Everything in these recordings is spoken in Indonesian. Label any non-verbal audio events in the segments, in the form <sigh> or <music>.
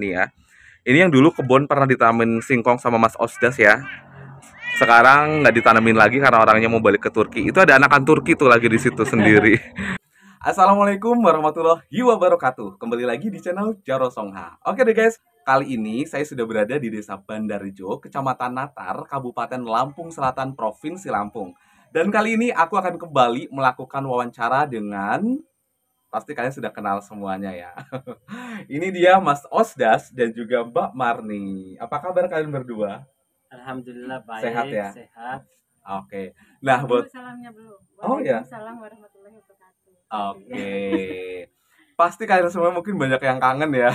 nih ya. Ini yang dulu kebun pernah ditamin singkong sama Mas Osdas ya. Sekarang nggak ditanamin lagi karena orangnya mau balik ke Turki. Itu ada anakan Turki tuh lagi di situ sendiri. <laughs> Assalamualaikum warahmatullahi wabarakatuh. Kembali lagi di channel Jaro Songha. Oke deh guys, kali ini saya sudah berada di Desa Bandarjo, Kecamatan Natar, Kabupaten Lampung Selatan, Provinsi Lampung. Dan kali ini aku akan kembali melakukan wawancara dengan pasti kalian sudah kenal semuanya ya. <laughs> Ini dia Mas Osdas dan juga Mbak Marni. Apa kabar kalian berdua? Alhamdulillah baik. Sehat ya? Sehat. Oke. Okay. Nah, buat salamnya belum. Oh ya. Salam warahmatullahi wabarakatuh. Oke. Okay. pasti kalian semua mungkin banyak yang kangen ya <laughs>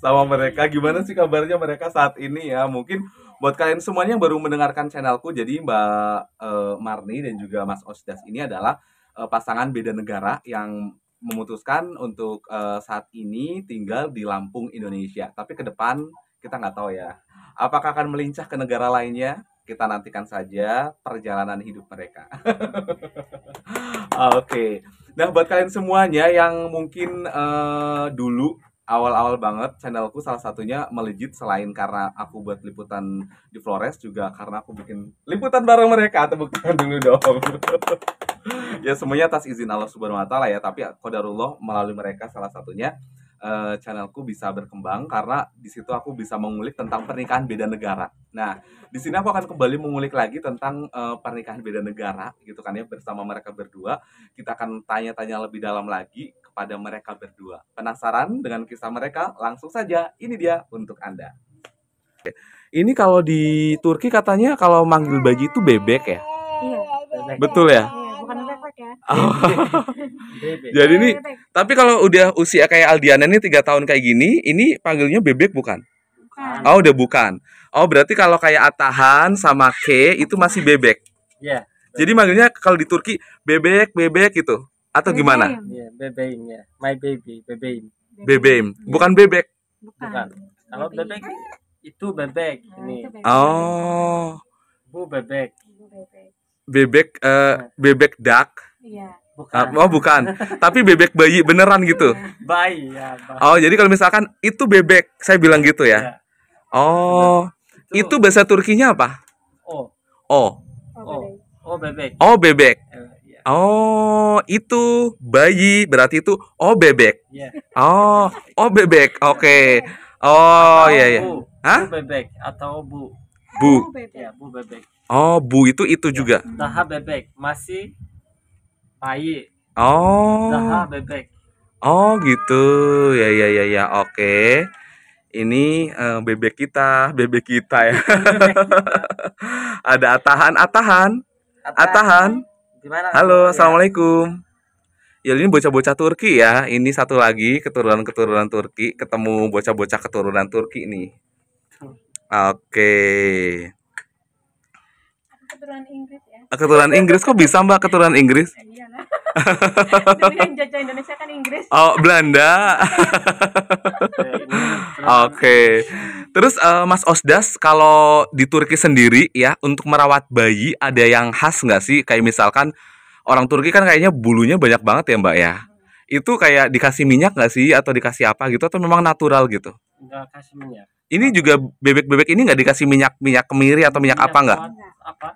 sama mereka. Gimana sih kabarnya mereka saat ini ya? Mungkin buat kalian semuanya yang baru mendengarkan channelku, jadi Mbak uh, Marni dan juga Mas Osdas ini adalah uh, pasangan beda negara yang memutuskan untuk uh, saat ini tinggal di Lampung Indonesia. Tapi ke depan kita nggak tahu ya. Apakah akan melincah ke negara lainnya? Kita nantikan saja perjalanan hidup mereka. <laughs> Oke. Okay. Nah, buat kalian semuanya yang mungkin uh, dulu awal-awal banget channelku salah satunya melejit selain karena aku buat liputan di Flores juga karena aku bikin liputan bareng mereka atau tangan <laughs> dulu dong <laughs> ya semuanya atas izin Allah Subhanahu Wa Taala ya tapi kodarullah melalui mereka salah satunya uh, channelku bisa berkembang karena di situ aku bisa mengulik tentang pernikahan beda negara nah di sini aku akan kembali mengulik lagi tentang uh, pernikahan beda negara gitu kan ya bersama mereka berdua kita akan tanya-tanya lebih dalam lagi kepada mereka berdua. Penasaran dengan kisah mereka? Langsung saja, ini dia untuk Anda. Ini kalau di Turki katanya kalau manggil bayi itu bebek ya? Iya. Betul ya? Iya, iya. ya. Oh. Jadi ini, tapi kalau udah usia kayak Aldiana ini tiga tahun kayak gini, ini panggilnya bebek bukan? Bukan. Oh, udah bukan. Oh, berarti kalau kayak Atahan sama K itu masih bebek. Iya. Jadi manggilnya kalau di Turki bebek bebek gitu atau Bebeim. gimana? bebeim ya. My baby, bebeim. Bebeim, bukan bebek. Bukan. Kalau bebek itu bebek oh, ini. Oh. Bu bebek. Bebek uh, bebek duck eh, nah. Iya. Bukan. Ah, oh bukan, <laughs> tapi bebek bayi beneran gitu. Iya. Bayi ya. Oh jadi kalau misalkan itu bebek, saya bilang gitu ya. Iya. Oh, itu. itu bahasa Turkinya apa? Oh. Oh. Oh, bebek. Oh bebek. Oh, eh. bebek. Oh, itu bayi berarti itu oh bebek. Yeah. Oh, oh bebek. Oke. Okay. Oh, iya ya. Hah? bebek atau bu? Bu. bu bebek. Ya, bu bebek. Oh, bu itu itu juga. Tahap bebek masih bayi. Oh. Tahap bebek. Oh, gitu. Ya ya ya ya. Oke. Okay. Ini uh, bebek kita, bebek kita ya. <laughs> Ada atahan. Atahan. atahan Gimana? Halo, ya? assalamualaikum. Ya ini bocah-bocah Turki ya. Ini satu lagi keturunan-keturunan Turki. Ketemu bocah-bocah keturunan Turki nih. Oke. Keturunan Inggris ya. Ah, keturunan Inggris kok bisa Mbak keturunan Inggris? Eh, iya <laughs> Indonesia kan Inggris. Oh, Belanda. <laughs> Oke. Okay. Terus uh, Mas Osdas kalau di Turki sendiri ya untuk merawat bayi ada yang khas nggak sih? Kayak misalkan orang Turki kan kayaknya bulunya banyak banget ya Mbak ya. Itu kayak dikasih minyak nggak sih atau dikasih apa gitu atau memang natural gitu? Nggak kasih minyak. Ini juga bebek-bebek ini nggak dikasih minyak minyak kemiri atau minyak, minyak apa nggak? Apa?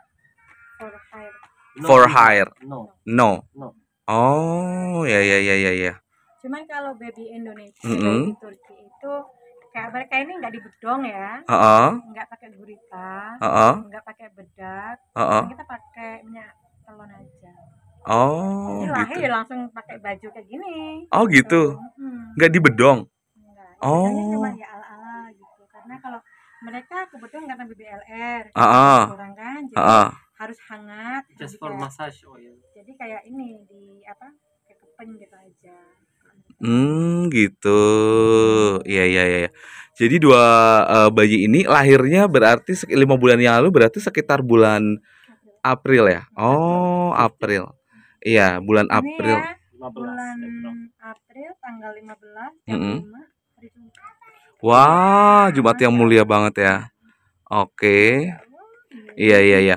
For hire. No. No. no. no. Oh ya ya ya ya ya. Cuman kalau baby Indonesia mm -hmm. baby Turki kayak mereka ini nggak bedong ya uh -uh. nggak pakai gurita uh -uh. nggak pakai bedak uh -uh. kita pakai minyak telon aja oh Jadi gitu. lahir langsung pakai baju kayak gini oh gitu, gitu. Hmm. nggak dibedong nggak, ya oh cuma ya ala ala gitu karena kalau mereka kebetulan nggak BBLR uh -uh. kurang kan jadi uh -uh. harus hangat just for massage oil oh, iya. jadi kayak ini di apa kayak kepen gitu aja Hmm, gitu. Hmm. Iya, iya, iya, iya. Jadi dua uh, bayi ini lahirnya berarti lima bulan yang lalu berarti sekitar bulan April ya. Oh, April. Iya, bulan April. ini April. Ya, bulan April tanggal 15 jam mm -hmm. 5 Wah, iya, Jumat yang mulia banget ya. Oke. Okay. Iya. iya iya iya.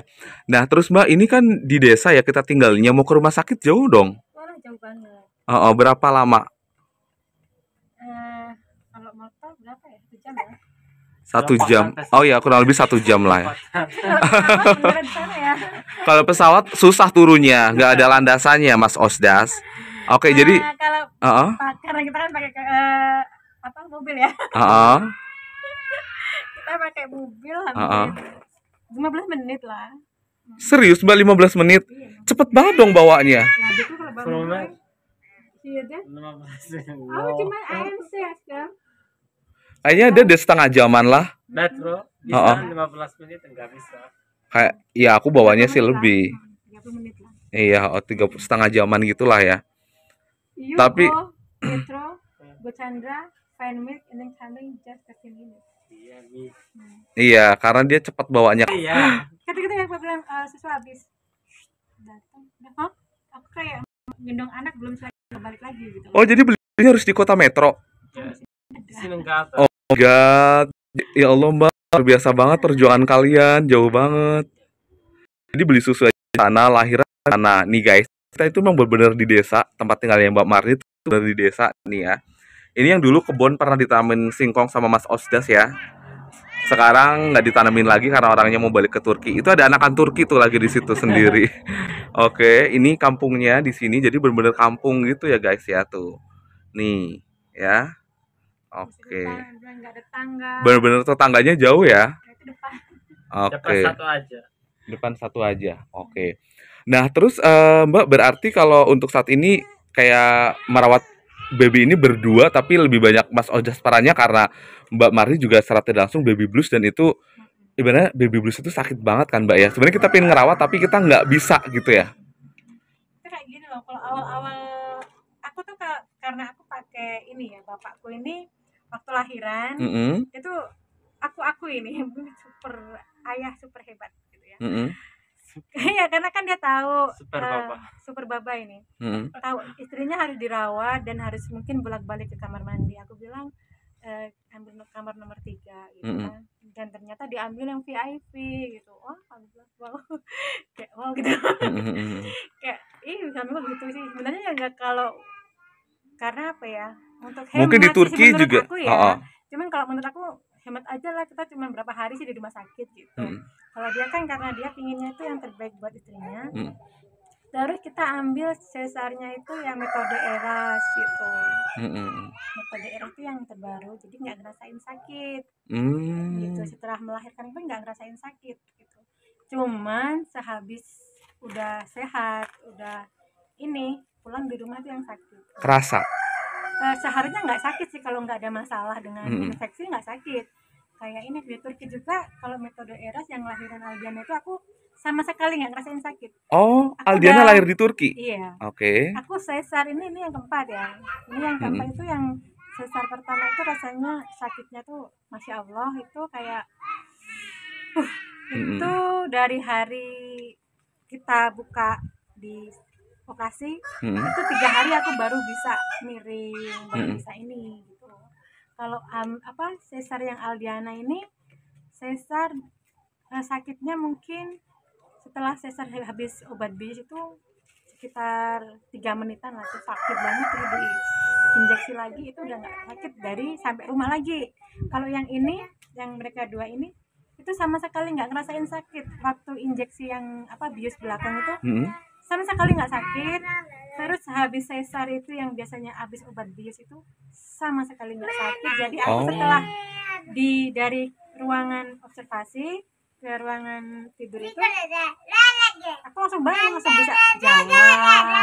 Nah terus mbak ini kan di desa ya kita tinggalnya mau ke rumah sakit jauh dong. Wah jauh banget. Oh, oh berapa lama satu jam oh ya kurang lebih satu jam lah ya, <laughs> ya. <laughs> kalau pesawat susah turunnya nggak ada landasannya mas Osdas oke nah, jadi ah, kalau uh -uh. karena kita kan pakai uh, apa mobil ya uh -uh. <laughs> kita pakai mobil hampir uh -uh. menit lah serius mbak 15 menit iya. cepet banget dong bawanya nah, itu kalau bawa Iya, deh. Oh, cuma ANC kan? Kayaknya dia udah setengah jaman lah. Metro bisa oh, oh. 15 menit enggak bisa. Kayak ya aku bawanya sih lebih. 30 menit lah. Iya, oh, 30 setengah jaman gitulah ya. You iya, Tapi go, Metro, Go Chandra, five and then coming just 15 minutes. Iya, hmm. iya, karena dia cepat bawanya. Iya. <gasps> Ketika yang bilang uh, eh, susu habis datang, huh? aku kayak gendong anak belum selesai balik lagi gitu. Oh, jadi belinya harus di kota metro. Ya. ada. Oh, God, ya Allah mbak, luar biasa banget perjuangan kalian, jauh banget. Jadi beli susu aja di sana, lahir di sana. Nih guys, kita itu memang benar-benar di desa, tempat tinggal yang Mbak Marni itu benar di desa nih ya. Ini yang dulu kebun pernah ditanamin singkong sama Mas Osdas ya. Sekarang nggak ditanamin lagi karena orangnya mau balik ke Turki. Itu ada anakan Turki tuh lagi di situ sendiri. <laughs> Oke, ini kampungnya di sini jadi benar-benar kampung gitu ya guys ya tuh. Nih, ya Oke. Okay. Bener-bener tetangganya jauh ya? Oke. Okay. Depan satu aja. Depan satu aja. Oke. Okay. Nah terus uh, Mbak berarti kalau untuk saat ini kayak merawat baby ini berdua tapi lebih banyak Mas Ojas perannya karena Mbak Mari juga seratnya langsung baby blues dan itu ibaratnya baby blues itu sakit banget kan Mbak ya. Sebenarnya kita pengen ngerawat tapi kita nggak bisa gitu ya. gini loh kalau awal-awal aku tuh ke, karena aku pakai ini ya bapakku ini waktu lahiran mm -hmm. itu aku aku ini <laughs> super ayah super hebat gitu ya mm -hmm. <laughs> Iya karena kan dia tahu super uh, eh, baba, super baba ini mm -hmm. tahu istrinya harus dirawat dan harus mungkin bolak balik ke kamar mandi. Aku bilang uh, ambil kamar nomor tiga gitu mm -hmm. kan dan ternyata diambil yang VIP gitu oh wow <laughs> kayak wow gitu mm -hmm. kayak ih sampai begitu sih sebenarnya ya nggak kalau karena apa ya untuk hemat mungkin di Turki sih, juga aku ya, uh -uh. cuman kalau menurut aku hemat aja lah kita cuma berapa hari sih di rumah sakit gitu hmm. kalau dia kan karena dia pinginnya itu yang terbaik buat istrinya hmm. terus kita ambil sesarnya itu yang metode eras gitu hmm. hmm, hmm. metode eras itu yang terbaru jadi nggak ngerasain sakit hmm. gitu setelah melahirkan pun nggak ngerasain sakit gitu cuman sehabis udah sehat udah ini pulang di rumah itu yang sakit kerasa uh, seharusnya nggak sakit sih kalau nggak ada masalah dengan hmm. infeksi nggak sakit kayak ini di Turki juga kalau metode eras yang lahiran Aldiana itu aku sama sekali nggak ngerasain sakit. Oh, aku Aldiana udah, lahir di Turki. Iya. Oke. Okay. Aku sesar ini ini yang keempat ya. Ini yang keempat hmm. itu yang sesar pertama itu rasanya sakitnya tuh masya Allah itu kayak uh, hmm. itu dari hari kita buka di vokasi hmm. itu tiga hari aku baru bisa miring baru hmm. bisa ini gitu kalau um, apa sesar yang Aldiana ini sesar eh, sakitnya mungkin setelah sesar habis obat bis itu sekitar tiga menitan lah itu sakit banget terus di injeksi lagi itu udah nggak sakit dari sampai rumah lagi kalau yang ini yang mereka dua ini itu sama sekali nggak ngerasain sakit waktu injeksi yang apa bius belakang itu hmm sama sekali nggak sakit terus habis sesar itu yang biasanya habis obat bius itu sama sekali nggak sakit jadi aku oh. setelah di dari ruangan observasi ke ruangan tidur itu aku langsung bangun langsung bisa jalan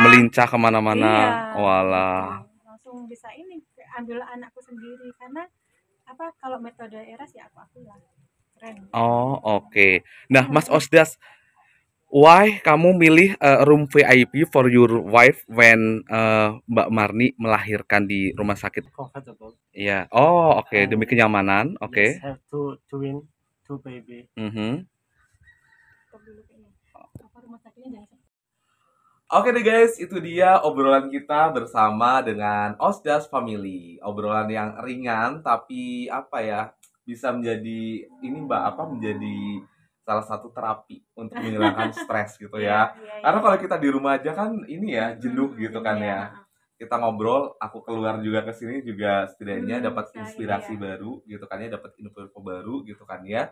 melincah kemana-mana iya. wala gitu. langsung bisa ini ambil anakku sendiri karena apa kalau metode eras ya aku aku lah keren oh oke okay. nah mas Osdas why kamu milih uh, room VIP for your wife when uh, Mbak Marni melahirkan di rumah sakit? Comfortable. Iya. Yeah. Oh, oke. Okay. Um, Demi kenyamanan. Oke. have two twin, two baby. Mm-hmm. Oke deh guys, itu dia obrolan kita bersama dengan Osdas Family. Obrolan yang ringan tapi apa ya bisa menjadi ini mbak apa menjadi salah satu terapi untuk <laughs> menghilangkan stres gitu ya. Iya, iya, iya. Karena kalau kita di rumah aja kan ini ya jenuh gitu kan ya. Kita ngobrol, aku keluar juga ke sini juga setidaknya dapat inspirasi baru gitu kan ya, dapat info baru gitu kan ya.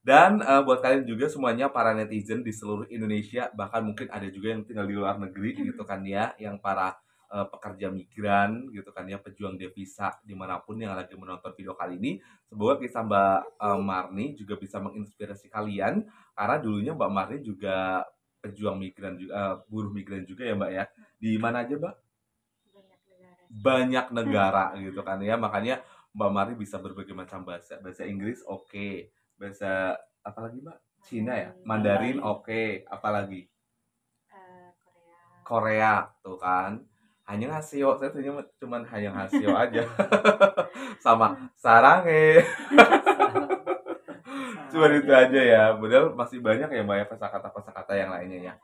Dan uh, buat kalian juga semuanya para netizen di seluruh Indonesia bahkan mungkin ada juga yang tinggal di luar negeri gitu kan ya, yang para uh, pekerja migran gitu kan ya pejuang devisa dimanapun yang lagi menonton video kali ini semoga kisah Mbak uh, Marni juga bisa menginspirasi kalian karena dulunya Mbak Marni juga pejuang migran juga uh, buruh migran juga ya Mbak ya di mana aja Mbak banyak negara banyak negara gitu kan ya makanya Mbak Marni bisa berbagai macam bahasa bahasa Inggris oke okay. bahasa apa lagi Mbak Cina ya Mandarin oke okay. apalagi Korea tuh kan hanya ngasio saya tuh cuma hanya ngasio aja <laughs> sama sarange <laughs> cuma itu aja ya padahal masih banyak ya banyak kosakata kosakata yang lainnya ya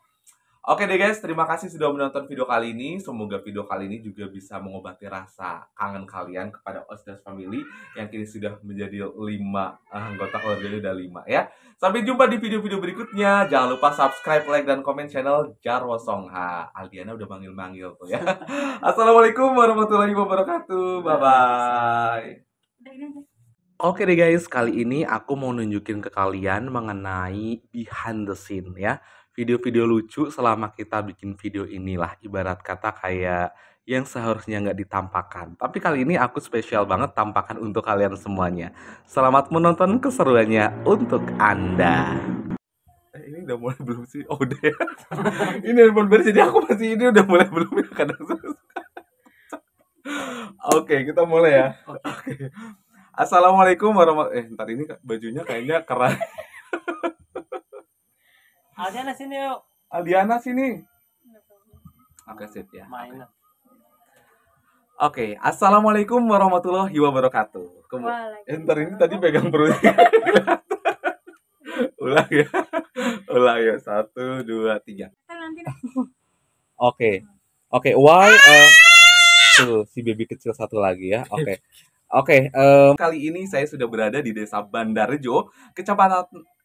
Oke deh guys, terima kasih sudah menonton video kali ini. Semoga video kali ini juga bisa mengobati rasa kangen kalian kepada Osdas Family yang kini sudah menjadi 5 eh, anggota keluarga udah 5 ya. Sampai jumpa di video-video berikutnya. Jangan lupa subscribe, like, dan komen channel Jarwo Songha. Aldiana udah manggil-manggil tuh ya. <laughs> Assalamualaikum warahmatullahi wabarakatuh. Bye-bye. Oke deh guys, kali ini aku mau nunjukin ke kalian mengenai behind the scene ya video-video lucu selama kita bikin video inilah ibarat kata kayak yang seharusnya nggak ditampakkan. Tapi kali ini aku spesial banget tampakan untuk kalian semuanya. Selamat menonton keseruannya untuk Anda. Eh, ini udah mulai belum sih? Oh udah ya. <laughs> ini handphone beres jadi aku masih ini udah mulai belum ya kadang Oke, kita mulai ya. Oke. Assalamualaikum warahmatullahi eh ntar ini bajunya kayaknya keren. <laughs> Aldiana sini yuk. Aldiana sini. Oke, okay, oh, sip ya. Oke, okay. assalamualaikum warahmatullahi wabarakatuh. Kamu, enter eh, ini tadi pegang perut. <laughs> Ulang ya, ulang ya. Satu, dua, tiga. Oke, oke. Why? Uh, tuh si baby kecil satu lagi ya. Oke. Okay. <laughs> Oke, okay, um, kali ini saya sudah berada di Desa Bandarjo, Kecamatan